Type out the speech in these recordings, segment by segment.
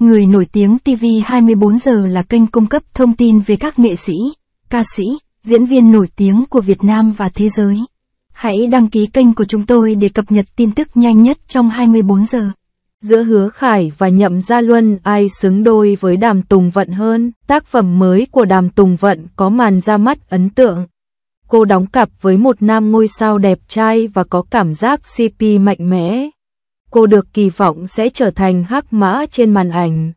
Người nổi tiếng TV 24 giờ là kênh cung cấp thông tin về các nghệ sĩ, ca sĩ, diễn viên nổi tiếng của Việt Nam và thế giới. Hãy đăng ký kênh của chúng tôi để cập nhật tin tức nhanh nhất trong 24 giờ. Giữa Hứa Khải và Nhậm Gia Luân ai xứng đôi với Đàm Tùng Vận hơn? Tác phẩm mới của Đàm Tùng Vận có màn ra mắt ấn tượng. Cô đóng cặp với một nam ngôi sao đẹp trai và có cảm giác CP mạnh mẽ cô được kỳ vọng sẽ trở thành hắc mã trên màn ảnh.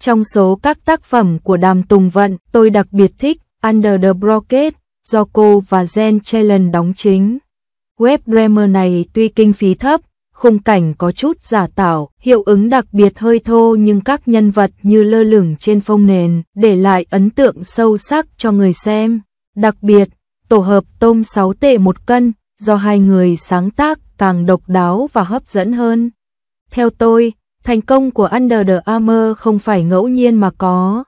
Trong số các tác phẩm của Đàm Tùng Vận, tôi đặc biệt thích Under the Brocket do cô và Jen Challenge đóng chính. Web drama này tuy kinh phí thấp, khung cảnh có chút giả tạo, hiệu ứng đặc biệt hơi thô nhưng các nhân vật như lơ lửng trên phông nền, để lại ấn tượng sâu sắc cho người xem. Đặc biệt, tổ hợp tôm 6 tệ một cân do hai người sáng tác càng độc đáo và hấp dẫn hơn. Theo tôi, thành công của Under the Armour không phải ngẫu nhiên mà có.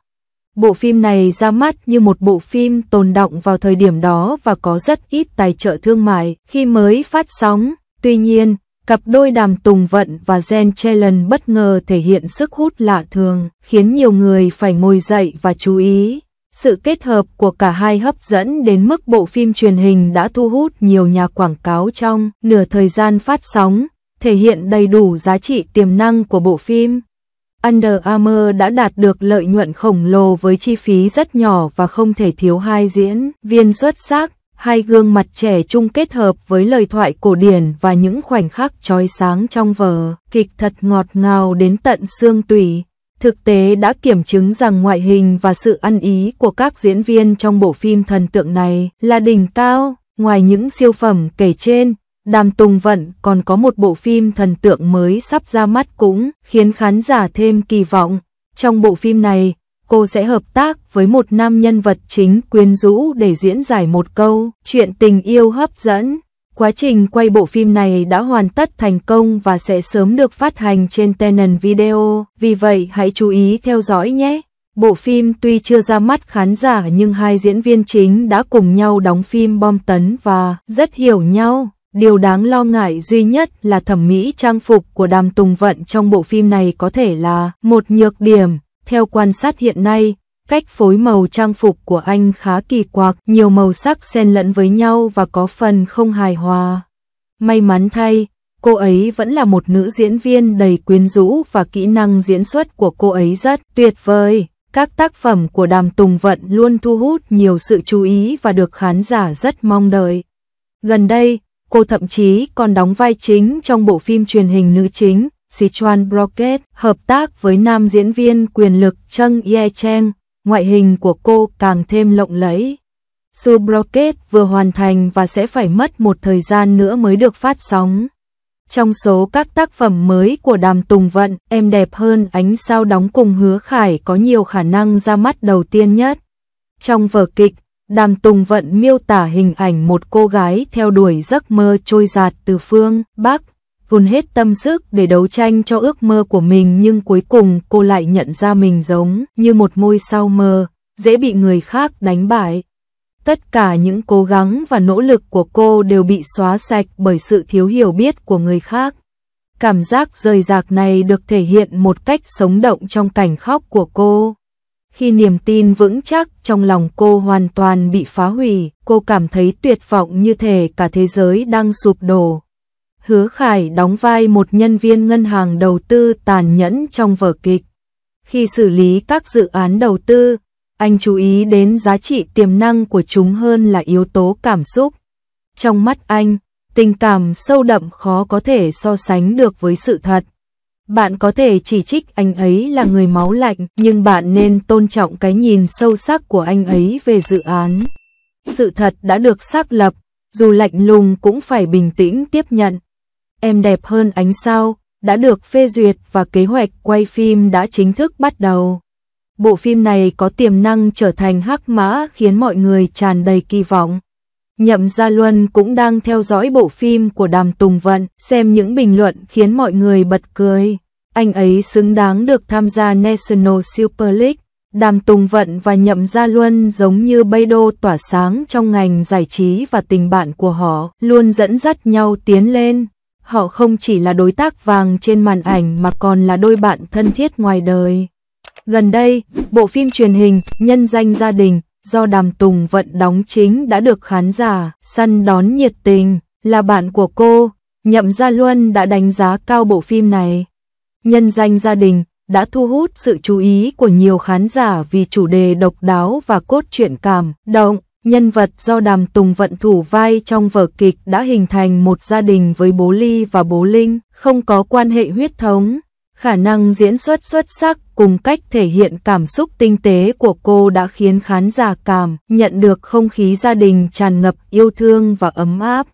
Bộ phim này ra mắt như một bộ phim tồn động vào thời điểm đó và có rất ít tài trợ thương mại khi mới phát sóng. Tuy nhiên, cặp đôi Đàm Tùng Vận và Jen Chelen bất ngờ thể hiện sức hút lạ thường, khiến nhiều người phải ngồi dậy và chú ý. Sự kết hợp của cả hai hấp dẫn đến mức bộ phim truyền hình đã thu hút nhiều nhà quảng cáo trong nửa thời gian phát sóng, thể hiện đầy đủ giá trị tiềm năng của bộ phim. Under Armour đã đạt được lợi nhuận khổng lồ với chi phí rất nhỏ và không thể thiếu hai diễn viên xuất sắc, hai gương mặt trẻ trung kết hợp với lời thoại cổ điển và những khoảnh khắc trói sáng trong vở kịch thật ngọt ngào đến tận xương tủy thực tế đã kiểm chứng rằng ngoại hình và sự ăn ý của các diễn viên trong bộ phim thần tượng này là đỉnh cao. Ngoài những siêu phẩm kể trên, Đàm Tùng Vận còn có một bộ phim thần tượng mới sắp ra mắt cũng khiến khán giả thêm kỳ vọng. Trong bộ phim này, cô sẽ hợp tác với một nam nhân vật chính quyến rũ để diễn giải một câu chuyện tình yêu hấp dẫn. Quá trình quay bộ phim này đã hoàn tất thành công và sẽ sớm được phát hành trên Tenon Video, vì vậy hãy chú ý theo dõi nhé. Bộ phim tuy chưa ra mắt khán giả nhưng hai diễn viên chính đã cùng nhau đóng phim bom tấn và rất hiểu nhau. Điều đáng lo ngại duy nhất là thẩm mỹ trang phục của Đàm Tùng Vận trong bộ phim này có thể là một nhược điểm. Theo quan sát hiện nay, Cách phối màu trang phục của anh khá kỳ quặc, nhiều màu sắc xen lẫn với nhau và có phần không hài hòa. May mắn thay, cô ấy vẫn là một nữ diễn viên đầy quyến rũ và kỹ năng diễn xuất của cô ấy rất tuyệt vời. Các tác phẩm của Đàm Tùng Vận luôn thu hút nhiều sự chú ý và được khán giả rất mong đợi. Gần đây, cô thậm chí còn đóng vai chính trong bộ phim truyền hình nữ chính Sichuan Brocket hợp tác với nam diễn viên quyền lực Cheng Ye Cheng ngoại hình của cô càng thêm lộng lẫy. Subrocket vừa hoàn thành và sẽ phải mất một thời gian nữa mới được phát sóng. Trong số các tác phẩm mới của Đàm Tùng Vận, Em đẹp hơn ánh sao đóng cùng Hứa Khải có nhiều khả năng ra mắt đầu tiên nhất. Trong vở kịch, Đàm Tùng Vận miêu tả hình ảnh một cô gái theo đuổi giấc mơ trôi giạt từ phương Bắc vun hết tâm sức để đấu tranh cho ước mơ của mình nhưng cuối cùng cô lại nhận ra mình giống như một ngôi sao mơ, dễ bị người khác đánh bại. Tất cả những cố gắng và nỗ lực của cô đều bị xóa sạch bởi sự thiếu hiểu biết của người khác. Cảm giác rời rạc này được thể hiện một cách sống động trong cảnh khóc của cô. Khi niềm tin vững chắc trong lòng cô hoàn toàn bị phá hủy, cô cảm thấy tuyệt vọng như thể cả thế giới đang sụp đổ. Hứa Khải đóng vai một nhân viên ngân hàng đầu tư tàn nhẫn trong vở kịch. Khi xử lý các dự án đầu tư, anh chú ý đến giá trị tiềm năng của chúng hơn là yếu tố cảm xúc. Trong mắt anh, tình cảm sâu đậm khó có thể so sánh được với sự thật. Bạn có thể chỉ trích anh ấy là người máu lạnh, nhưng bạn nên tôn trọng cái nhìn sâu sắc của anh ấy về dự án. Sự thật đã được xác lập, dù lạnh lùng cũng phải bình tĩnh tiếp nhận. Em đẹp hơn ánh sao, đã được phê duyệt và kế hoạch quay phim đã chính thức bắt đầu. Bộ phim này có tiềm năng trở thành hắc mã khiến mọi người tràn đầy kỳ vọng. Nhậm Gia Luân cũng đang theo dõi bộ phim của Đàm Tùng Vận, xem những bình luận khiến mọi người bật cười. Anh ấy xứng đáng được tham gia National Super League. Đàm Tùng Vận và Nhậm Gia Luân giống như bay đô tỏa sáng trong ngành giải trí và tình bạn của họ luôn dẫn dắt nhau tiến lên. Họ không chỉ là đối tác vàng trên màn ảnh mà còn là đôi bạn thân thiết ngoài đời. Gần đây, bộ phim truyền hình Nhân danh gia đình do Đàm Tùng Vận đóng chính đã được khán giả săn đón nhiệt tình, là bạn của cô, Nhậm Gia Luân đã đánh giá cao bộ phim này. Nhân danh gia đình đã thu hút sự chú ý của nhiều khán giả vì chủ đề độc đáo và cốt truyện cảm động. Nhân vật do Đàm Tùng vận thủ vai trong vở kịch đã hình thành một gia đình với bố Ly và bố Linh, không có quan hệ huyết thống. Khả năng diễn xuất xuất sắc cùng cách thể hiện cảm xúc tinh tế của cô đã khiến khán giả cảm nhận được không khí gia đình tràn ngập yêu thương và ấm áp.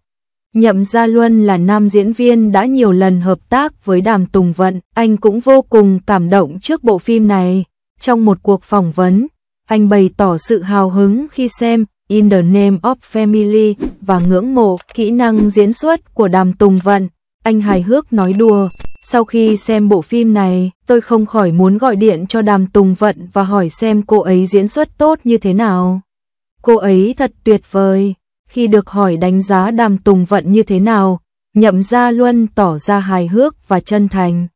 Nhậm Gia Luân là nam diễn viên đã nhiều lần hợp tác với Đàm Tùng Vận, anh cũng vô cùng cảm động trước bộ phim này. Trong một cuộc phỏng vấn, anh bày tỏ sự hào hứng khi xem in the name of family và ngưỡng mộ kỹ năng diễn xuất của Đàm Tùng Vận. Anh hài hước nói đùa, sau khi xem bộ phim này, tôi không khỏi muốn gọi điện cho Đàm Tùng Vận và hỏi xem cô ấy diễn xuất tốt như thế nào. Cô ấy thật tuyệt vời. Khi được hỏi đánh giá Đàm Tùng Vận như thế nào, Nhậm Gia Luân tỏ ra hài hước và chân thành.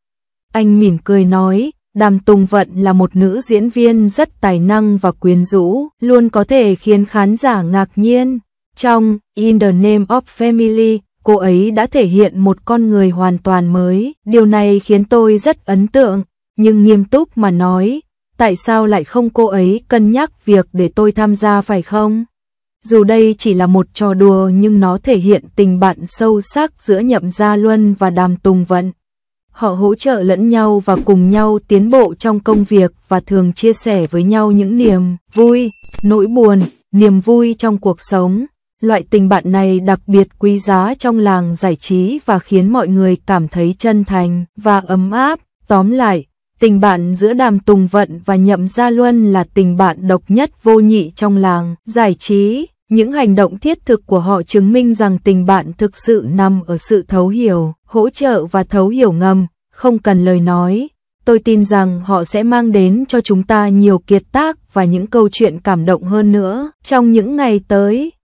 Anh mỉm cười nói, Đàm Tùng Vận là một nữ diễn viên rất tài năng và quyến rũ, luôn có thể khiến khán giả ngạc nhiên. Trong In the Name of Family, cô ấy đã thể hiện một con người hoàn toàn mới. Điều này khiến tôi rất ấn tượng, nhưng nghiêm túc mà nói, tại sao lại không cô ấy cân nhắc việc để tôi tham gia phải không? Dù đây chỉ là một trò đùa nhưng nó thể hiện tình bạn sâu sắc giữa Nhậm Gia Luân và Đàm Tùng Vận. Họ hỗ trợ lẫn nhau và cùng nhau tiến bộ trong công việc và thường chia sẻ với nhau những niềm vui, nỗi buồn, niềm vui trong cuộc sống. Loại tình bạn này đặc biệt quý giá trong làng giải trí và khiến mọi người cảm thấy chân thành và ấm áp. Tóm lại, tình bạn giữa Đàm Tùng Vận và Nhậm Gia Luân là tình bạn độc nhất vô nhị trong làng giải trí. Những hành động thiết thực của họ chứng minh rằng tình bạn thực sự nằm ở sự thấu hiểu, hỗ trợ và thấu hiểu ngầm, không cần lời nói. Tôi tin rằng họ sẽ mang đến cho chúng ta nhiều kiệt tác và những câu chuyện cảm động hơn nữa trong những ngày tới.